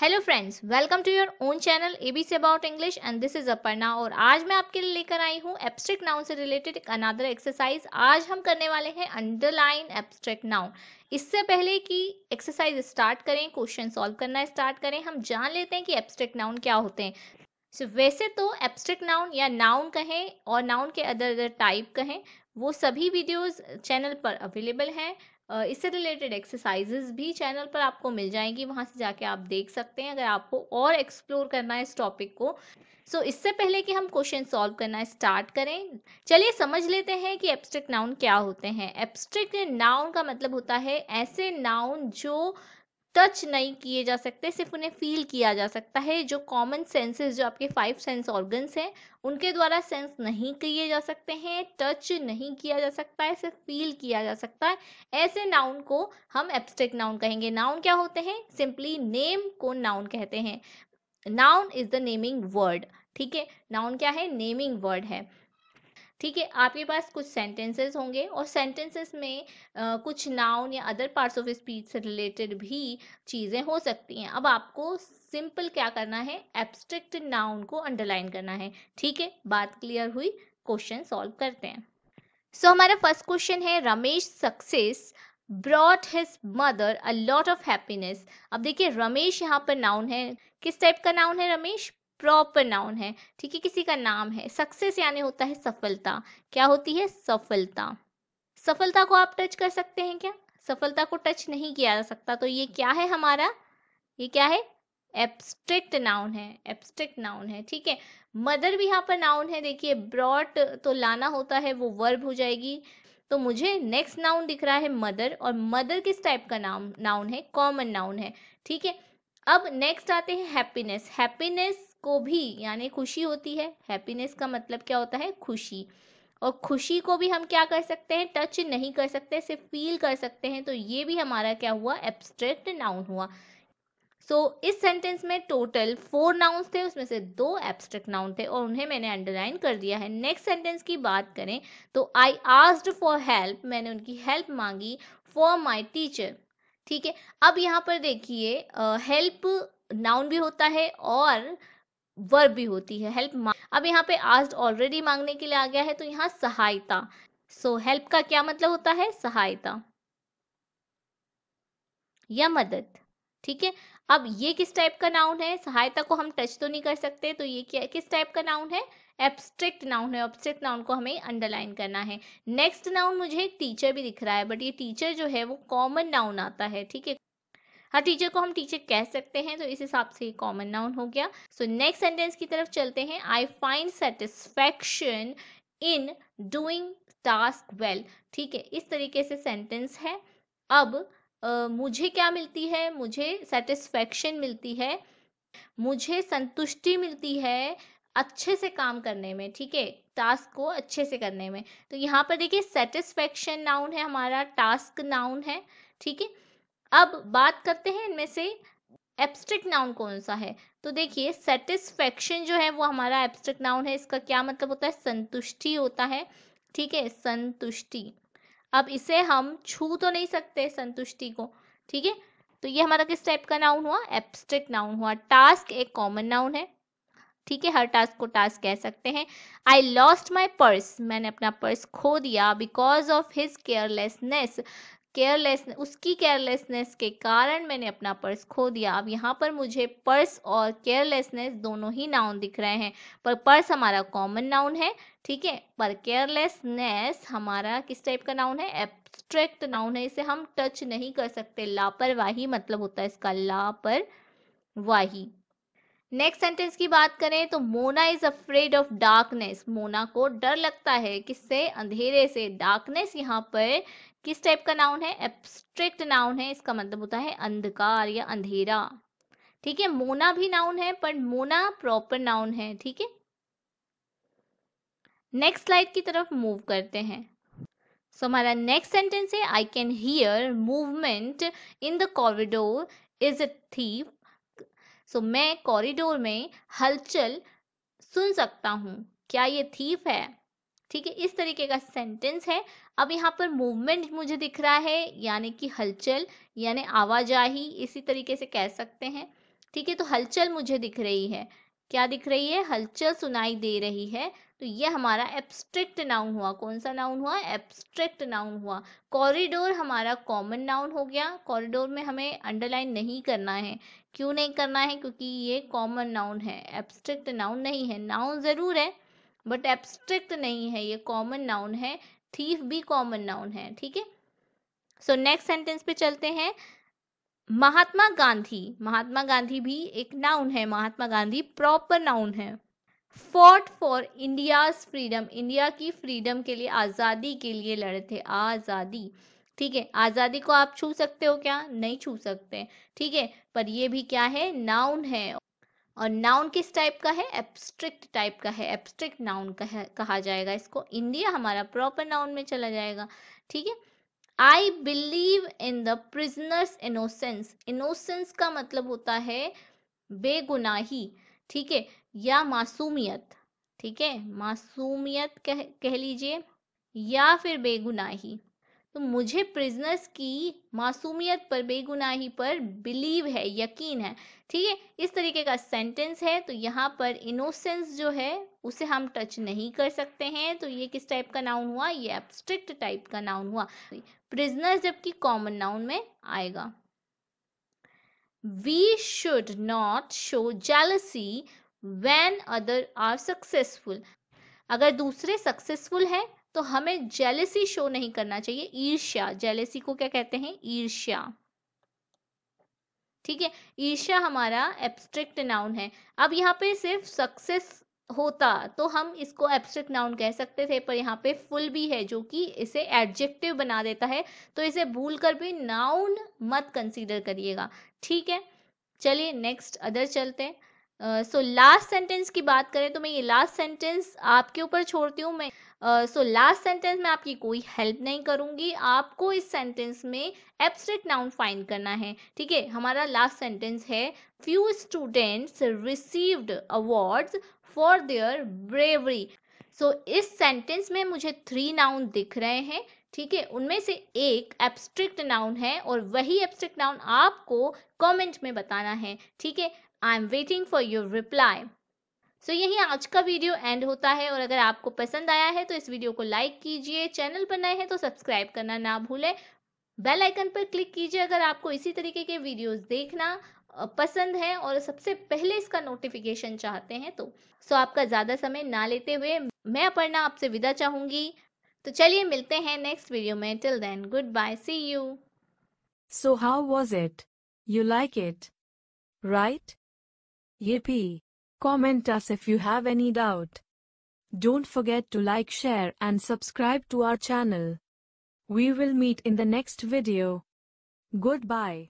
Hello friends welcome to your own channel ABC about English and this is Aparna और आज मैं आपके लिए लेकर आई हूँ एब्स्ट्रैक्ट नाउन से रिलेटेड अनादर एक्सरसाइज आज हम करने वाले हैं अंडरलाइन एब्स्ट्रैक्ट नाउन इससे पहले कि एक्सरसाइज स्टार्ट करें क्वेश्चन सॉल्व करना स्टार्ट करें हम जान लेते हैं कि एब्स्ट्रैक्ट नाउन क्या होते हैं so, वैसे तो एब्स्ट्रैक्ट नाउन या नाउन कहें और नाउन के अदर अदर टाइप कहें वो सभी वीडियोज चैनल पर अवेलेबल हैं इससे रिलेटेड एक्सरसाइजेज भी चैनल पर आपको मिल जाएंगी वहाँ से जाके आप देख सकते हैं अगर आपको और एक्सप्लोर करना है इस टॉपिक को सो so, इससे पहले कि हम क्वेश्चन सॉल्व करना स्टार्ट करें चलिए समझ लेते हैं कि एब्स्ट्रिक्ट नाउन क्या होते हैं एब्स्ट्रिक्ट नाउन का मतलब होता है ऐसे नाउन जो टच नहीं किए जा सकते सिर्फ उन्हें फील किया जा सकता है जो कॉमन सेंसेस जो आपके फाइव सेंस ऑर्गन्स हैं उनके द्वारा सेंस नहीं किए जा सकते हैं टच नहीं किया जा सकता है सिर्फ फील किया जा सकता है ऐसे नाउन को हम एब्स्ट्रैक्ट नाउन कहेंगे नाउन क्या होते हैं सिंपली नेम को नाउन कहते हैं noun is the naming word ठीक है नाउन क्या है नेमिंग वर्ड है ठीक है आपके पास कुछ सेंटेंसेस होंगे और सेंटेंसेस में आ, कुछ नाउन या अदर पार्ट्स ऑफ स्पीच से रिलेटेड भी चीज़ें हो सकती हैं अब आपको सिंपल क्या करना है एब्स्ट्रैक्ट नाउन को अंडरलाइन करना है ठीक है बात क्लियर हुई क्वेश्चन सॉल्व करते हैं सो so, हमारा फर्स्ट क्वेश्चन है Ramesh success brought his mother a lot of happiness अब देखिए रमेश यहाँ पर नाउन है किस टाइप का नाउन है रमेश प्रॉपर नाउन है ठीक है किसी का नाम है सक्सेस यानी होता है सफलता क्या होती है सफलता सफलता को आप टच कर सकते हैं क्या सफलता को टच नहीं किया जा सकता तो ये क्या है हमारा ये क्या है एब्स्ट्रैक्ट नाउन है एब्स्ट्रैक्ट नाउन है ठीक है मदर भी यहाँ पर नाउन है देखिए ब्रॉट तो लाना होता है वो वर्ब हो जाएगी तो मुझे नेक्स्ट नाउन दिख रहा है मदर और मदर किस टाइप का नाम नाउन है कॉमन नाउन है ठीक है अब नेक्स्ट आते हैं हैप्पीनेस हैप्पीनेस को भी यानी खुशी होती है हैप्पीनेस का मतलब क्या होता है खुशी और खुशी को भी हम क्या कर सकते हैं टच नहीं कर सकते सिर्फ फील कर सकते हैं तो ये भी हमारा क्या हुआ एब्स्ट्रैक्ट नाउन हुआ सो so, इस सेंटेंस में टोटल फोर नाउन्स थे उसमें से दो एब्स्ट्रैक्ट नाउन थे और उन्हें मैंने अंडरलाइन कर दिया है नेक्स्ट सेंटेंस की बात करें तो आई आस्ड फॉर हेल्प मैंने उनकी हेल्प मांगी फॉर माई टीचर ठीक है अब यहाँ पर देखिए हेल्प नाउन भी होता है और वर्ब भी होती है हेल्प अब यहाँ पे आज ऑलरेडी मांगने के लिए आ गया है तो यहाँ सहायता सो so, हेल्प का क्या मतलब होता है सहायता या मदद ठीक है अब ये किस टाइप का नाउन है सहायता को हम टच तो नहीं कर सकते तो ये क्या किस टाइप का नाउन है एब्स्ट्रैक्ट नाउन है एब्स्ट्रैक्ट नाउन को हमें अंडरलाइन करना है नेक्स्ट नाउन मुझे एक टीचर भी दिख रहा है बट ये टीचर जो है वो कॉमन नाउन आता है ठीक है हर टीचर को हम टीचर कह सकते हैं तो इस हिसाब से कॉमन नाउन हो गया सो नेक्स्ट सेंटेंस की तरफ चलते हैं I find satisfaction in doing task well ठीक है इस तरीके से सेंटेंस है अब आ, मुझे क्या मिलती है मुझे सेटिस्फेक्शन मिलती है मुझे संतुष्टि मिलती है अच्छे से काम करने में ठीक है टास्क को अच्छे से करने में तो यहाँ पर देखिए सेटिस्फेक्शन नाउन है हमारा टास्क नाउन है ठीक है अब बात करते हैं इनमें से एब्स्ट्रिक्ट नाउन कौन सा है तो देखिए सेटिस्फेक्शन जो है वो हमारा एब्स्ट्रिक्ट नाउन है इसका क्या मतलब होता है संतुष्टि होता है ठीक है संतुष्टि अब इसे हम छू तो नहीं सकते संतुष्टि को ठीक है तो ये हमारा किस टाइप का नाउन हुआ एब्स्ट्रिक्ट नाउन हुआ टास्क एक कॉमन नाउन है ठीक है हर टास्क को टास्क कह सकते हैं आई लॉस्ट माई पर्स मैंने अपना पर्स खो दिया because of his carelessness careless उसकी केयरलेसनेस के कारण मैंने अपना पर्स खो दिया अब यहाँ पर मुझे पर्स और केयरलेसनेस दोनों ही नाउन दिख रहे हैं पर पर्स हमारा कॉमन नाउन है ठीक है पर केयरलेसनेस हमारा किस टाइप का नाउन है एब्स्ट्रैक्ट नाउन है इसे हम टच नहीं कर सकते लापरवाही मतलब होता है इसका लापरवाही नेक्स्ट सेंटेंस की बात करें तो Mona is afraid of darkness Mona को डर लगता है किससे अंधेरे से डार्कनेस यहाँ पर किस टाइप का नाउन है एब्स्ट्रैक्ट नाउन है इसका मतलब होता है अंधकार या अंधेरा ठीक है मोना भी नाउन है पर मोना प्रॉपर नाउन है ठीक है नेक्स्ट स्लाइड की तरफ मूव करते हैं सो हमारा नेक्स्ट सेंटेंस है I can hear movement in the corridor is a thief so मैं कॉरिडोर में हलचल सुन सकता हूँ क्या ये थीफ है ठीक है इस तरीके का सेंटेंस है अब यहाँ पर मूवमेंट मुझे दिख रहा है यानी कि हलचल यानी आवाजाही इसी तरीके से कह सकते हैं ठीक है तो हलचल मुझे दिख रही है क्या दिख रही है हलचल सुनाई दे रही है तो ये हमारा एब्स्ट्रिक्ट नाउन हुआ कौन सा नाउन हुआ एब्स्ट्रिक्ट नाउन हुआ कॉरिडोर हमारा कॉमन नाउन हो गया कॉरिडोर में हमें अंडरलाइन नहीं करना है क्यों नहीं करना है क्योंकि ये कॉमन नाउन है एब्स्ट्रिक्ट नाउन नहीं है नाउन ज़रूर है बट एब्स्ट्रिक्ट नहीं है ये कॉमन नाउन है थीफ भी कॉमन नाउन है ठीक है सो नेक्स्ट सेंटेंस पे चलते हैं महात्मा गांधी महात्मा गांधी भी एक नाउन है महात्मा गांधी प्रॉपर नाउन है fought for India's freedom India की फ्रीडम के लिए आज़ादी के लिए लड़े थे आज़ादी ठीक है आज़ादी को आप छू सकते हो क्या नहीं छू सकते ठीक है पर ये भी क्या है नाउन है और नाउन किस टाइप का है एब्स्ट्रिक्ट टाइप का है एब्स्ट्रिक्ट नाउन कहा जाएगा इसको इंडिया हमारा प्रॉपर नाउन में चला जाएगा ठीक है I believe in the prisoner's innocence innocence का मतलब होता है बेगुनाही ठीक है या मासूमियत ठीक है मासूमियत कह कह लीजिए या फिर बेगुनाही तो मुझे प्रिजनर्स की मासूमियत पर बेगुनाही पर बिलीव है यकीन है ठीक है इस तरीके का सेंटेंस है तो यहाँ पर इनोसेंस जो है उसे हम टच नहीं कर सकते हैं तो ये किस टाइप का नाउन हुआ ये एब्स्ट्रिक्ट टाइप का नाउन हुआ प्रिजनर्स जबकि कॉमन नाउन में आएगा We should not show jealousy when other are successful. अगर दूसरे सक्सेसफुल हैं तो हमें जेलेसी शो नहीं करना चाहिए ईर्ष्या jealousy को क्या कहते हैं ईर्ष्या ठीक है ईर्ष्या हमारा एब्स्ट्रेक्ट नाउन है अब यहाँ पे सिर्फ सक्सेस होता तो हम इसको एब्स्ट्रैक्ट नाउन कह सकते थे पर यहाँ पे फुल भी है जो कि इसे एडजेक्टिव बना देता है तो इसे भूल कर भी नाउन मत कंसीडर करिएगा ठीक है चलिए नेक्स्ट अदर चलते हैं सो लास्ट सेंटेंस की बात करें तो मैं ये लास्ट सेंटेंस आपके ऊपर छोड़ती हूँ मैं सो लास्ट सेंटेंस में आपकी कोई हेल्प नहीं करूँगी आपको इस सेंटेंस में एब्स्ट्रैक्ट नाउन फाइंड करना है ठीक है हमारा लास्ट सेंटेंस है few students received awards for their bravery so इस सेंटेंस में मुझे थ्री नाउन दिख रहे हैं ठीक है उनमें से एक एब्स्ट्रिक्ट नाउन है और वही एब्स्ट्रिक्ट नाउन आपको कमेंट में बताना है ठीक है I am waiting for your reply so यही आज का वीडियो एंड होता है और अगर आपको पसंद आया है तो इस वीडियो को लाइक कीजिए चैनल पर नए हैं तो सब्सक्राइब करना ना भूलें बेल आइकन पर क्लिक कीजिए अगर आपको इसी तरीके के वीडियोस देखना पसंद है और सबसे पहले इसका नोटिफिकेशन चाहते हैं तो सो आपका ज़्यादा समय ना लेते हुए मैं अपर्णा आपसे विदा चाहूंगी So, चलिए मिलते हैं नेक्स्ट वीडियो में till then good bye see you so how was it you like it right Comment us if you have any doubt. Don't forget to like, share and subscribe to our channel. We will meet in the next video. Goodbye.